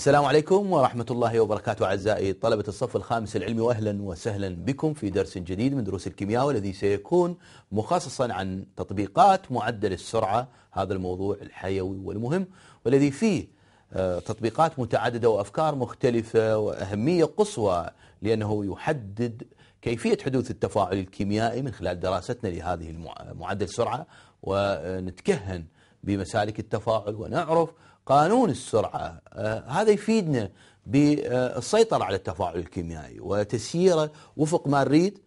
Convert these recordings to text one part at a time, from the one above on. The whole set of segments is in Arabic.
السلام عليكم ورحمة الله وبركاته أعزائي طلبة الصف الخامس العلمي وأهلا وسهلا بكم في درس جديد من دروس الكيمياء والذي سيكون مخصصا عن تطبيقات معدل السرعة هذا الموضوع الحيوي والمهم والذي فيه آه، تطبيقات متعددة وأفكار مختلفة وأهمية قصوى لأنه يحدد كيفية حدوث التفاعل الكيميائي من خلال دراستنا لهذه معدل السرعة ونتكهن بمسالك التفاعل ونعرف قانون السرعة آه، هذا يفيدنا بالسيطرة على التفاعل الكيميائي وتسييره وفق ما نريد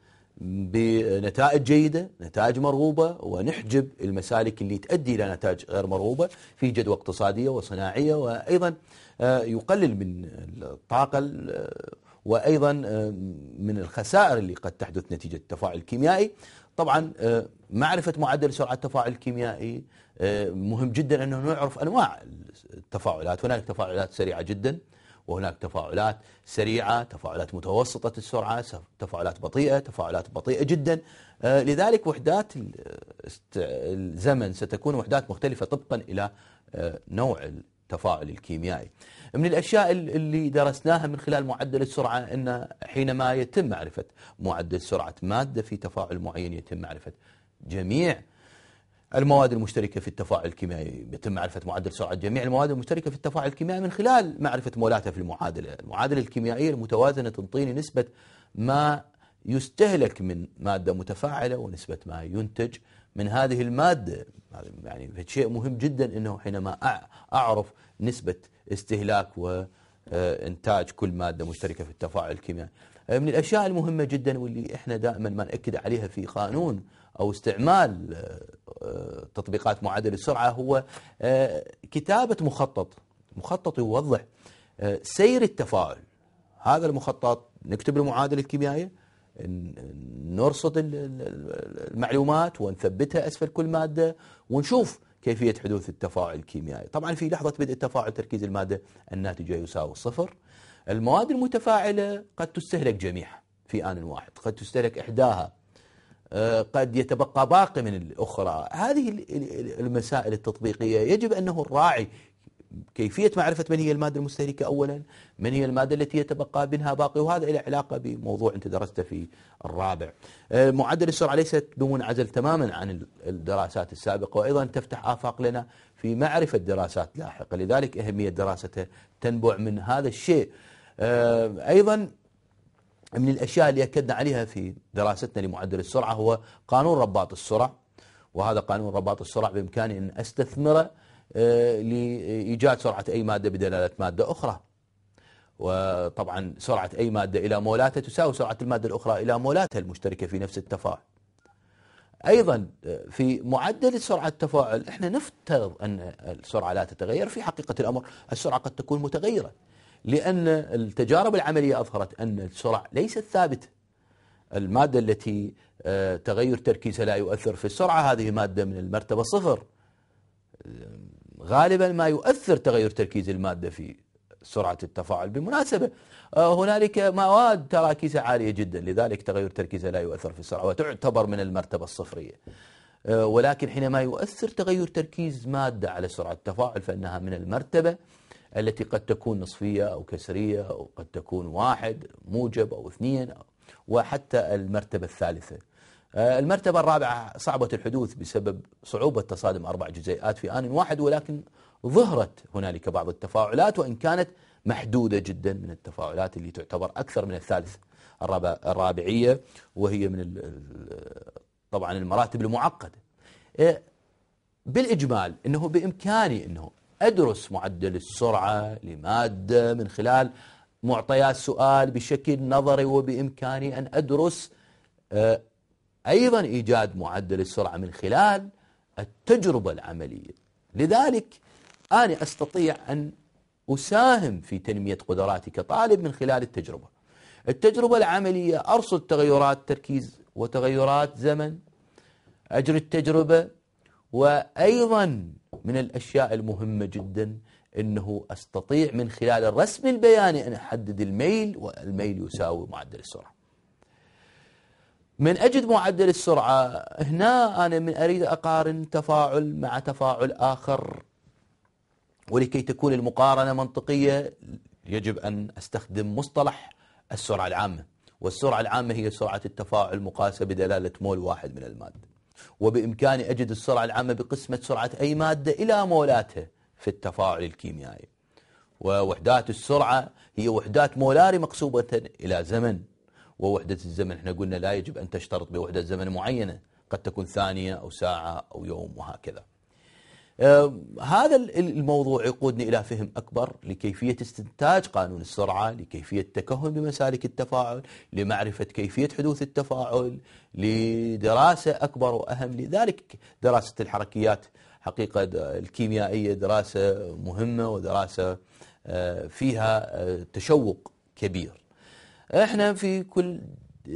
بنتائج جيدة نتائج مرغوبة ونحجب المسالك اللي تؤدي إلى نتائج غير مرغوبة في جدوى اقتصادية وصناعية وأيضا آه، يقلل من الطاقة آه، وأيضا من الخسائر اللي قد تحدث نتيجة التفاعل الكيميائي طبعا آه، معرفة معدل سرعة التفاعل الكيميائي آه، مهم جدا أنه نعرف أنواع التفاعلات هناك تفاعلات سريعة جدا وهناك تفاعلات سريعة تفاعلات متوسطة السرعة تفاعلات بطيئة تفاعلات بطيئة جدا آه، لذلك وحدات الزمن ستكون وحدات مختلفة طبقا إلى نوع التفاعل الكيميائي من الأشياء اللي درسناها من خلال معدل السرعة أن حينما يتم معرفة معدل سرعة مادة في تفاعل معين يتم معرفة جميع المواد المشتركة في التفاعل الكيميائي يتم معرفة معدل سرعة جميع المواد المشتركة في التفاعل الكيميائي من خلال معرفة مولاتها في المعادلة المعادلة الكيميائية المتوازنة تنطيني نسبة ما يستهلك من مادة متفاعلة ونسبة ما ينتج من هذه المادة يعني شيء مهم جدا أنه حينما أعرف نسبة استهلاك وإنتاج كل مادة مشتركة في التفاعل الكيميائي من الأشياء المهمة جدا واللي إحنا دائما ما نأكد عليها في قانون أو استعمال تطبيقات معادلة السرعة هو كتابة مخطط مخطط يوضح سير التفاعل هذا المخطط نكتب المعادلة الكيميائية نرصد المعلومات ونثبتها أسفل كل مادة ونشوف كيفية حدوث التفاعل الكيميائي طبعا في لحظة بدء التفاعل تركيز المادة الناتجة يساوي الصفر المواد المتفاعلة قد تستهلك جميعها في آن واحد قد تستهلك إحداها آه، قد يتبقى باقي من الأخرى هذه المسائل التطبيقية يجب أنه الراعي كيفية معرفة من هي المادة المستهلكة أولا من هي المادة التي يتبقى منها باقي وهذا له علاقة بموضوع أنت درسته في الرابع آه، معدل السرعة ليست بمنعزل تماما عن الدراسات السابقة وأيضا تفتح آفاق لنا في معرفة دراسات لاحقة لذلك أهمية دراسته تنبع من هذا الشيء آه، أيضا من الأشياء اللي أكدنا عليها في دراستنا لمعدل السرعة هو قانون رباط السرعة وهذا قانون رباط السرعة بإمكاني أن أستثمره لإيجاد سرعة أي مادة بدلالة مادة أخرى وطبعا سرعة أي مادة إلى مولاتها تساوي سرعة المادة الأخرى إلى مولاتها المشتركة في نفس التفاعل أيضا في معدل سرعة التفاعل احنا نفترض أن السرعة لا تتغير في حقيقة الأمر السرعة قد تكون متغيرة لأن التجارب العملية أظهرت أن السرعة ليست ثابتة المادة التي آه، تغير تركيزها لا يؤثر في السرعة هذه مادة من المرتبة صفر غالبا ما يؤثر تغير تركيز المادة في سرعة التفاعل بالمناسبة آه، هنالك مواد تراكيزها عالية جدا لذلك تغير تركيزها لا يؤثر في السرعة وتعتبر من المرتبة الصفرية آه، ولكن حينما يؤثر تغير تركيز مادة على سرعة التفاعل فإنها من المرتبة التي قد تكون نصفية أو كسرية أو قد تكون واحد موجب أو اثنين وحتى المرتبة الثالثة آه، المرتبة الرابعة صعبة الحدوث بسبب صعوبة تصادم أربع جزيئات في آن واحد ولكن ظهرت هنالك بعض التفاعلات وإن كانت محدودة جدا من التفاعلات اللي تعتبر أكثر من الثالث الرابعية وهي من طبعا المراتب المعقدة آه، بالإجمال أنه بإمكاني أنه أدرس معدل السرعة لمادة من خلال معطيات سؤال بشكل نظري وبإمكاني أن أدرس آه، أيضا إيجاد معدل السرعة من خلال التجربة العملية لذلك أنا أستطيع أن أساهم في تنمية قدراتي كطالب من خلال التجربة التجربة العملية أرصد تغيرات تركيز وتغيرات زمن أجري التجربة وأيضا من الأشياء المهمة جدا أنه أستطيع من خلال الرسم البياني أن أحدد الميل والميل يساوي معدل السرعة من أجد معدل السرعة هنا أنا من أريد أقارن تفاعل مع تفاعل آخر ولكي تكون المقارنة منطقية يجب أن أستخدم مصطلح السرعة العامة والسرعة العامة هي سرعة التفاعل مقاسة بدلالة مول واحد من المادة وبإمكاني أجد السرعة العامة بقسمة سرعة أي مادة إلى مولاتها في التفاعل الكيميائي ووحدات السرعة هي وحدات مولاري مقسوبة إلى زمن ووحدة الزمن احنا قلنا لا يجب أن تشترط بوحدة زمن معينة قد تكون ثانية أو ساعة أو يوم وهكذا آه، هذا الموضوع يقودني إلى فهم أكبر لكيفية استنتاج قانون السرعة لكيفية التكهن بمسالك التفاعل لمعرفة كيفية حدوث التفاعل لدراسة أكبر وأهم لذلك دراسة الحركيات حقيقة الكيميائية دراسة مهمة ودراسة آه، فيها آه، تشوق كبير احنا في كل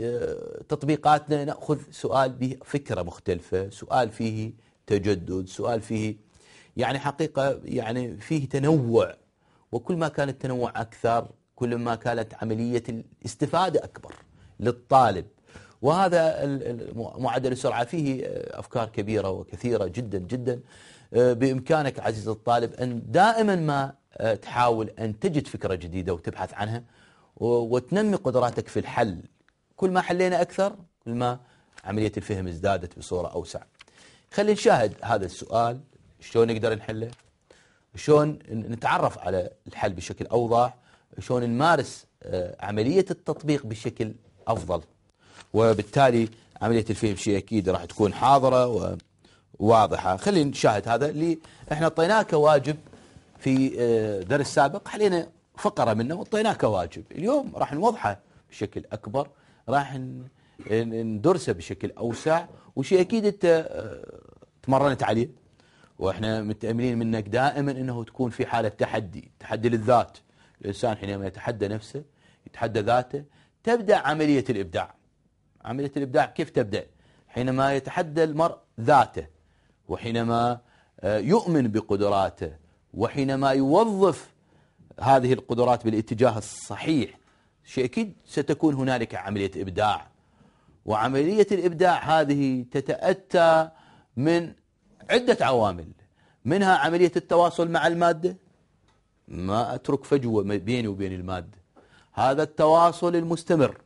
آه، تطبيقاتنا ناخذ سؤال به فكره مختلفه، سؤال فيه تجدد، سؤال فيه يعني حقيقه يعني فيه تنوع وكل ما كان التنوع اكثر كل ما كانت عمليه الاستفاده اكبر للطالب وهذا معدل السرعه فيه آه، افكار كبيره وكثيره جدا جدا آه، بامكانك عزيز الطالب ان دائما ما تحاول ان تجد فكره جديده وتبحث عنها وتنمي قدراتك في الحل كل ما حلينا أكثر كل ما عملية الفهم ازدادت بصورة أوسع خلي نشاهد هذا السؤال شلون نقدر نحله شلون نتعرف على الحل بشكل أوضح شلون نمارس آه، عملية التطبيق بشكل أفضل وبالتالي عملية الفهم شيء أكيد راح تكون حاضرة وواضحة خلينا نشاهد هذا اللي احنا اعطيناه كواجب في آه، درس سابق خلينا فقرة منه وطيناه كواجب اليوم راح نوضحه بشكل أكبر راح ندرسه بشكل أوسع وشيء أكيد أنت آه، تمرنت عليه وإحنا متأملين منك دائما أنه تكون في حالة تحدي تحدي للذات الإنسان حينما يتحدى نفسه يتحدى ذاته تبدأ عملية الإبداع عملية الإبداع كيف تبدأ حينما يتحدى المرء ذاته وحينما آه، يؤمن بقدراته وحينما يوظف هذه القدرات بالاتجاه الصحيح شيء أكيد ستكون هنالك عملية إبداع وعملية الإبداع هذه تتأتى من عدة عوامل منها عملية التواصل مع المادة ما أترك فجوة بيني وبين المادة هذا التواصل المستمر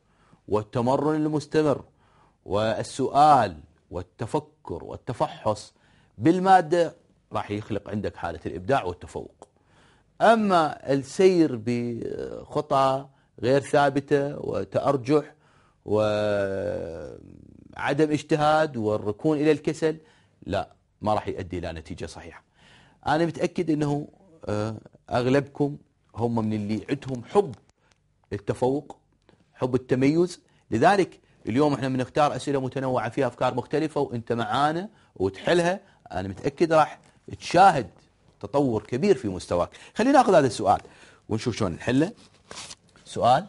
والتمرن المستمر والسؤال والتفكر والتفحص بالمادة راح يخلق عندك حالة الإبداع والتفوق أما السير بخطى غير ثابتة وتأرجح وعدم اجتهاد والركون إلى الكسل لا ما راح يؤدي إلى نتيجة صحيحة أنا متأكد أنه آه، أغلبكم هم من اللي عندهم حب التفوق حب التميز لذلك اليوم احنا بنختار أسئلة متنوعة فيها أفكار مختلفة وانت معانا وتحلها أنا متأكد راح تشاهد تطور كبير في مستواك خلينا ناخذ هذا السؤال ونشوف شلون نحله سؤال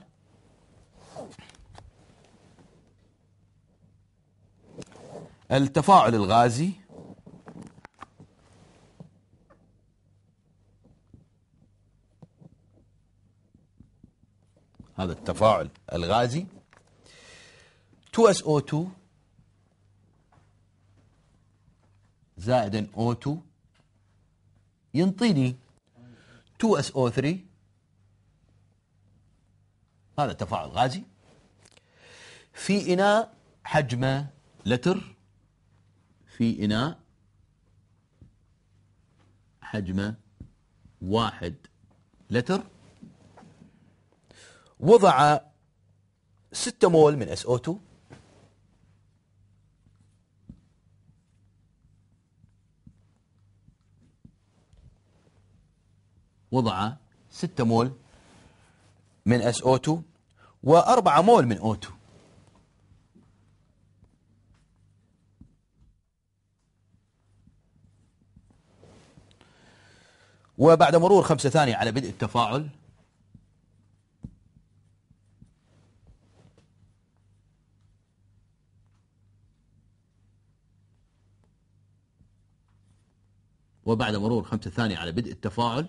التفاعل الغازي هذا التفاعل الغازي 2SO2 زائد O2 ينطيني 2SO3 هذا تفاعل غازي في إناء حجمه لتر في إناء حجمه واحد لتر وضع 6 مول من SO2 وضع 6 مول من اس او 2 و4 مول من او 2 وبعد مرور خمسة ثانية على بدء التفاعل وبعد مرور خمسة ثانية على بدء التفاعل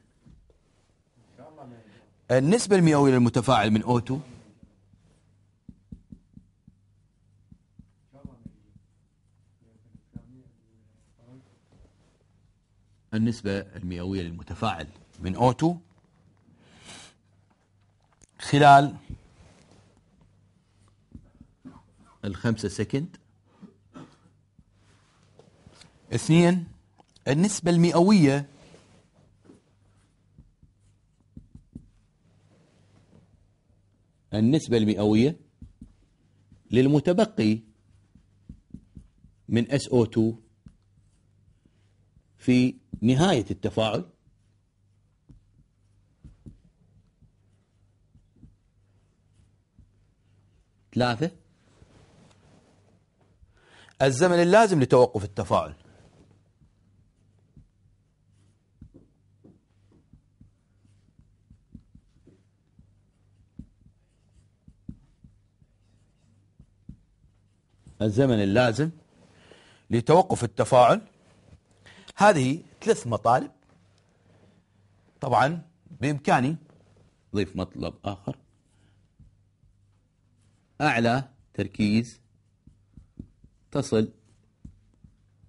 النسبة المئوية للمتفاعل من O2 النسبة المئوية للمتفاعل من O2 خلال الخمسة سكند اثنين النسبة المئوية النسبة المئوية للمتبقي من SO2 في نهاية التفاعل ثلاثة الزمن اللازم لتوقف التفاعل الزمن اللازم لتوقف التفاعل هذه ثلاث مطالب طبعا بإمكاني ضيف مطلب آخر أعلى تركيز تصل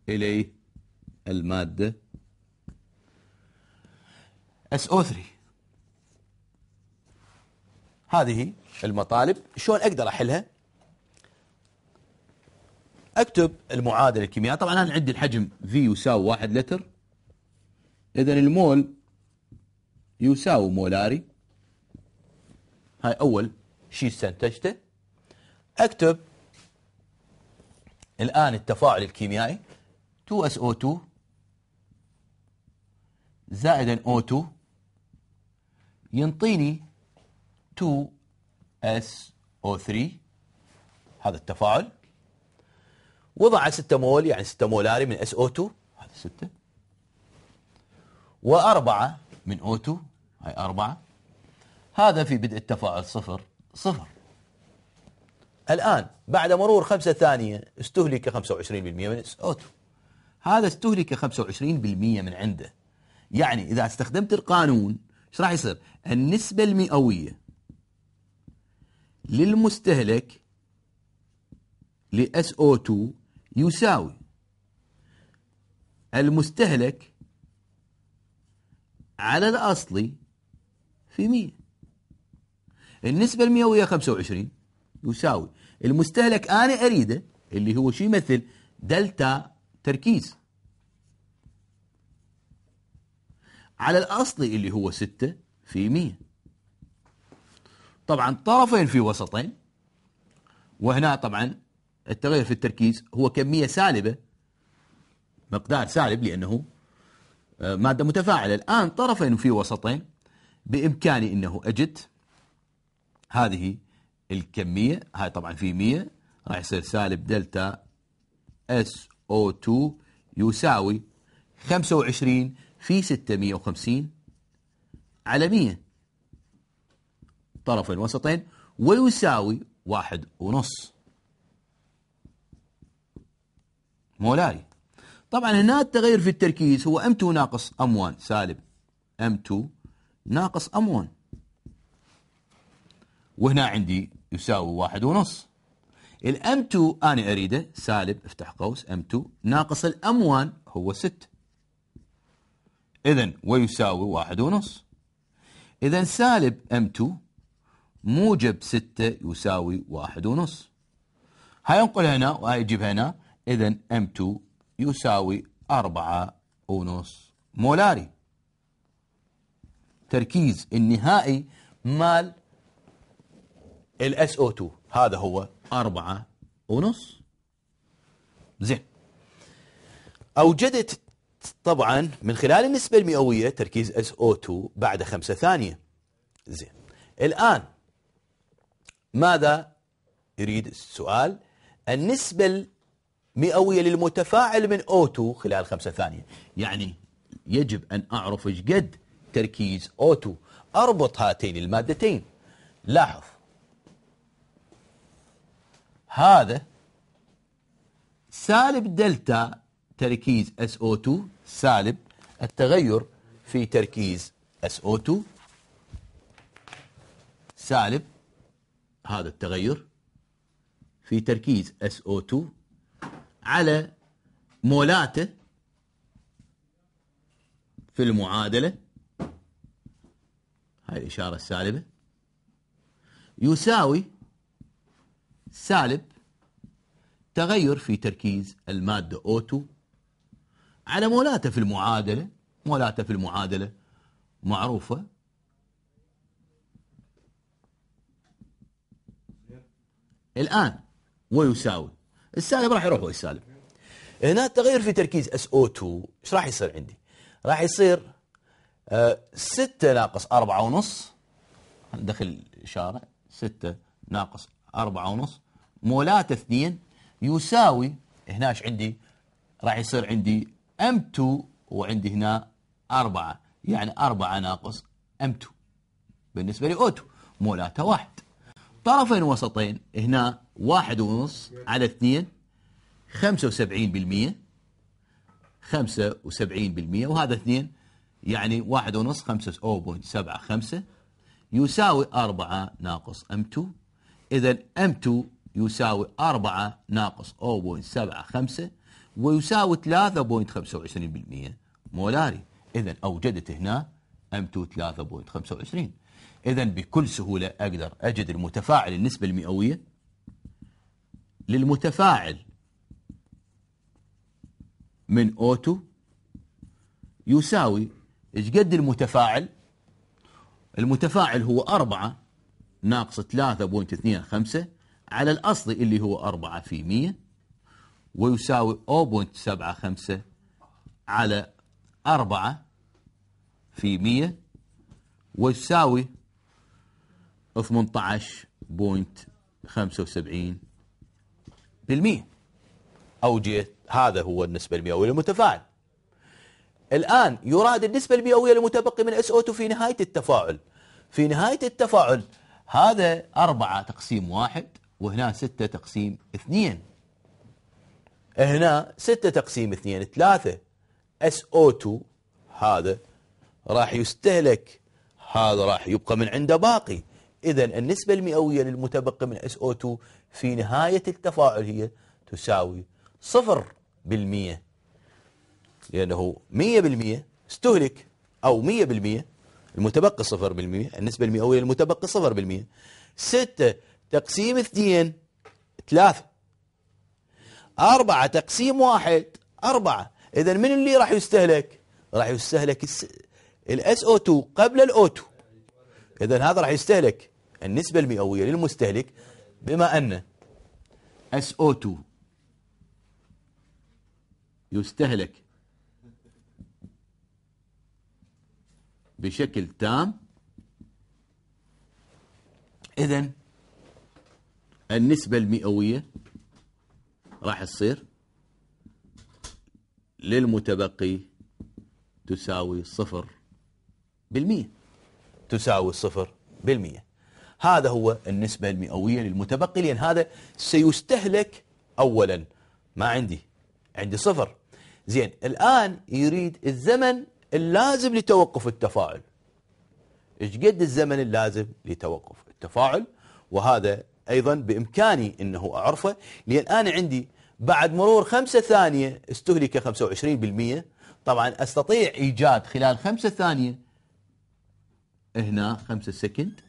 إليه المادة SO3 هذه المطالب شلون أقدر أحلها اكتب المعادله الكيميائيه طبعا انا عندي الحجم في يساوي 1 لتر اذا المول يساوي مولاري هاي اول شيء استنتجته اكتب الان التفاعل الكيميائي 2SO2 زائدا O2 ينطيني 2SO3 هذا التفاعل وضع 6 مول يعني 6 مولاري من SO2 هذه 6 و4 من O2 هاي 4 هذا في بدء التفاعل صفر صفر الآن بعد مرور 5 ثانية استهلك 25% من SO2 هذا استهلك 25% من عنده يعني إذا استخدمت القانون ايش راح يصير النسبة المئوية للمستهلك ل SO2 يساوي المستهلك على الأصلي في 100 النسبة المئوية 25 يساوي المستهلك أنا أريده اللي هو شيء مثل دلتا تركيز على الأصلي اللي هو 6 في 100 طبعا طرفين في وسطين وهنا طبعا التغير في التركيز هو كمية سالبة مقدار سالب لأنه آه، مادة متفاعلة الآن طرفين في وسطين بإمكاني أنه أجد هذه الكمية هاي طبعا في 100 راح يصير سالب دلتا اس او 2 يساوي 25 في 650 على 100 طرفين وسطين ويساوي واحد ونص مولاي طبعا هنا التغير في التركيز هو M2 ناقص M1 سالب M2 ناقص M1 وهنا عندي يساوي واحد ونص الام 2 انا اريده سالب افتح قوس ام 2 ناقص الام 1 هو 6 اذا ويساوي واحد ونص اذا سالب ام 2 موجب 6 يساوي واحد ونص هاي انقل هنا وهاي اجيب هنا إذا M2 يساوي أربعة ونص مولاري تركيز النهائي مال الاس او 2 هذا هو أربعة ونص زين أوجدت طبعا من خلال النسبة المئوية تركيز اس او 2 بعد خمسة ثانية زين الآن ماذا يريد السؤال النسبة مئوية للمتفاعل من O2 خلال خمسة ثانية يعني يجب أن أعرف إيش قد تركيز O2 أربط هاتين المادتين لاحظ هذا سالب دلتا تركيز SO2 سالب التغير في تركيز SO2 سالب هذا التغير في تركيز SO2 على مولاته في المعادلة هاي الإشارة السالبة يساوي سالب تغير في تركيز المادة O2 على مولاته في المعادلة مولاته في المعادلة معروفة الآن ويساوي السالب راح يروح هو السالب هنا التغير في تركيز اس او 2 ايش راح يصير عندي راح يصير 6 آه، ناقص 4 ونص داخل الشارع 6 ناقص 4 ونص مولات 2 يساوي هنا ايش عندي راح يصير عندي ام 2 وعندي هنا 4 يعني 4 ناقص ام 2 بالنسبة لي او 2 مولاتها 1 طرفين وسطين هنا واحد ونص على اثنين خمسة وسبعين بالمية خمسة وسبعين بالمية وهذا اثنين يعني واحد ونص خمسة أو بوينت سبعة خمسة يساوي أربعة ناقص أم تو إذا أم تو يساوي أربعة ناقص أو بوينت سبعة خمسة ويساوي ثلاثة بوينت خمسة وعشرين بالمية مولاري إذا أوجدت هنا أم تو ثلاثة بوينت خمسة وعشرين إذا بكل سهولة أقدر أجد المتفاعل النسبة المئوية للمتفاعل من O2 يساوي ايش قد المتفاعل؟ المتفاعل هو 4 ناقص 3.25 على الاصلي اللي هو 4 في 100 ويساوي 0.75 على 4 في 100 ويساوي 18.75 للمية أوجئت هذا هو النسبة المئوية للمتفاعل الآن يراد النسبة المئوية للمتبقي من SO2 في نهاية التفاعل في نهاية التفاعل هذا أربعة تقسيم واحد وهنا ستة تقسيم اثنين هنا ستة تقسيم اثنين ثلاثة SO2 هذا راح يستهلك هذا راح يبقى من عنده باقي إذا النسبة المئوية للمتبقي من SO2 في نهاية التفاعل هي تساوي 0% لأنه 100% استهلك أو 100% المتبقي 0% النسبة المئوية للمتبقي 0% 6 تقسيم 2 3 4 تقسيم 1 4 إذا من اللي راح يستهلك؟ راح يستهلك الـ SO2 قبل الـ O2 إذا هذا راح يستهلك النسبة المئوية للمستهلك بما أن SO2 يستهلك بشكل تام إذا النسبة المئوية راح تصير للمتبقي تساوي صفر بالمئة تساوي صفر بالمئة هذا هو النسبة المئوية للمتبقي لأن هذا سيستهلك أولا ما عندي عندي صفر زين الآن يريد الزمن اللازم لتوقف التفاعل ايش قد الزمن اللازم لتوقف التفاعل وهذا أيضا بإمكاني أنه أعرفه لأن أنا عندي بعد مرور خمسة ثانية استهلك 25% طبعا أستطيع إيجاد خلال خمسة ثانية هنا خمسة سكند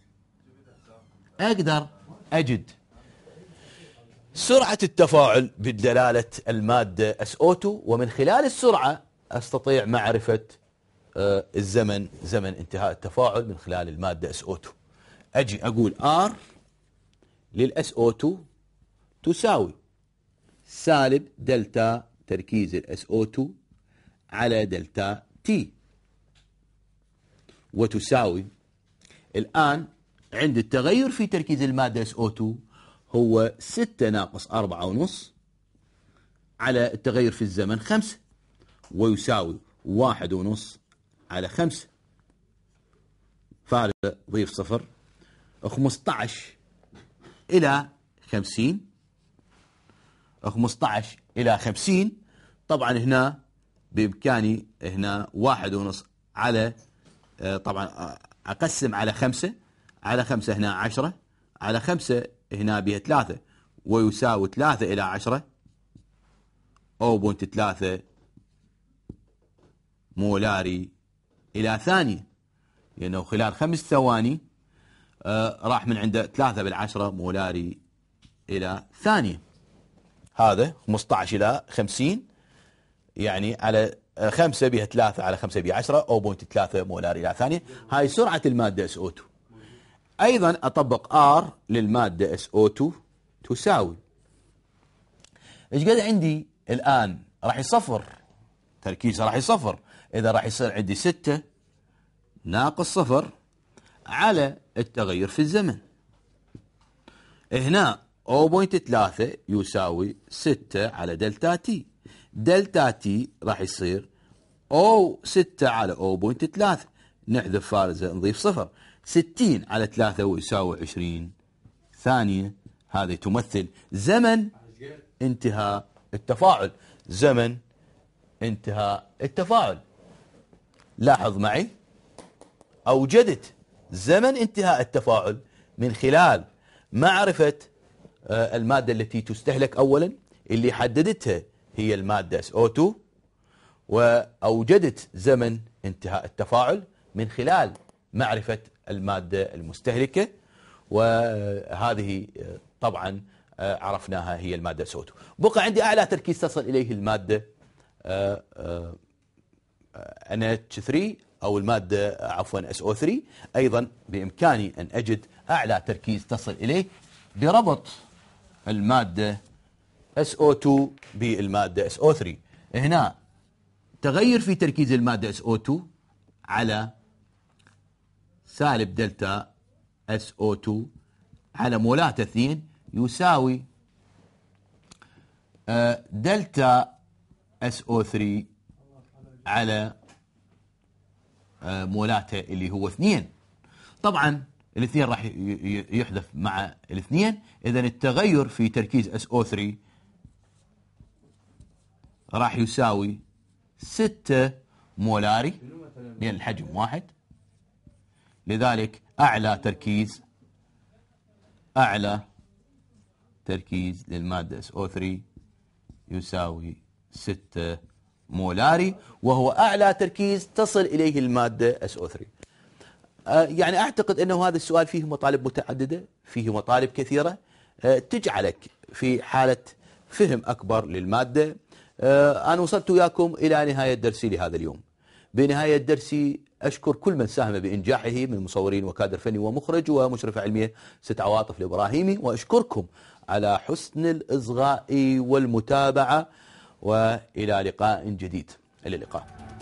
أقدر أجد سرعة التفاعل بدلالة اس او SO2 ومن خلال السرعة أستطيع معرفة آه، الزمن زمن انتهاء التفاعل من خلال الماده اس او SO2 أجي أقول ار R او 2 تساوي سالب دلتا تركيز او 2 على دلتا تي وتساوي الآن عند التغير في تركيز المادة SO2 هو 6 ناقص 4 ونص على التغير في الزمن 5 ويساوي 1 ونص على 5 فارق ضيف صفر 15 إلى 50 15 إلى 50 طبعا هنا بإمكاني هنا 1 ونص على آه، طبعا آه، أقسم على 5 على خمسة هنا عشرة على خمسة هنا بها ثلاثة ويساوي ثلاثة إلى عشرة أو بونت ثلاثة مولاري إلى ثانية لأنه يعني خلال خمس ثواني آه راح من عنده ثلاثة بالعشرة مولاري إلى ثانية هذا 15 إلى 50 يعني على آه، خمسة بها ثلاثة على خمسة بها عشرة أو بونت ثلاثة مولار إلى ثانية هاي سرعة المادة SO2 أيضا أطبق R للمادة SO2 تساوي إيش قد عندي الآن راح يصفر تركيزه راح يصفر إذا راح يصير عندي 6 ناقص صفر على التغير في الزمن هنا 0.3 يساوي 6 على دلتا تي دلتا تي راح يصير أو 6 على 0.3 نحذف فارزة نضيف صفر 60 على 3 يساوي 20 ثانية هذه تمثل زمن انتهاء التفاعل زمن انتهاء التفاعل لاحظ معي أوجدت زمن انتهاء التفاعل من خلال معرفة آه، المادة التي تستهلك أولا اللي حددتها هي المادة SO2 وأوجدت زمن انتهاء التفاعل من خلال معرفة المادة المستهلكة وهذه آه، طبعا آه، عرفناها هي المادة سوتو بقى عندي أعلى تركيز تصل إليه المادة آه، NH3 أو المادة عفوا SO3 أيضا بإمكاني أن أجد أعلى تركيز تصل إليه بربط المادة SO2 بالمادة SO3 هنا تغير في تركيز المادة SO2 على سالب دلتا اس او 2 على مولات اثنين يساوي آه، دلتا اس او 3 على آه، مولاته اللي هو اثنين طبعا الاثنين راح يحذف مع الاثنين اذا التغير في تركيز اس او 3 راح يساوي 6 مولاري لان الحجم واحد لذلك أعلى تركيز أعلى تركيز للمادة SO3 يساوي 6 مولاري وهو أعلى تركيز تصل إليه المادة SO3 آه، يعني أعتقد أنه هذا السؤال فيه مطالب متعددة فيه مطالب كثيرة آه، تجعلك في حالة فهم أكبر للمادة آه، أنا وصلت وياكم إلى نهاية درسي لهذا اليوم بنهاية درسي أشكر كل من ساهم بإنجاحه من مصورين وكادر فني ومخرج ومشرفة علمية ست عواطف الإبراهيمي وأشكركم على حسن الإصغاء والمتابعة وإلى لقاء جديد إلى اللقاء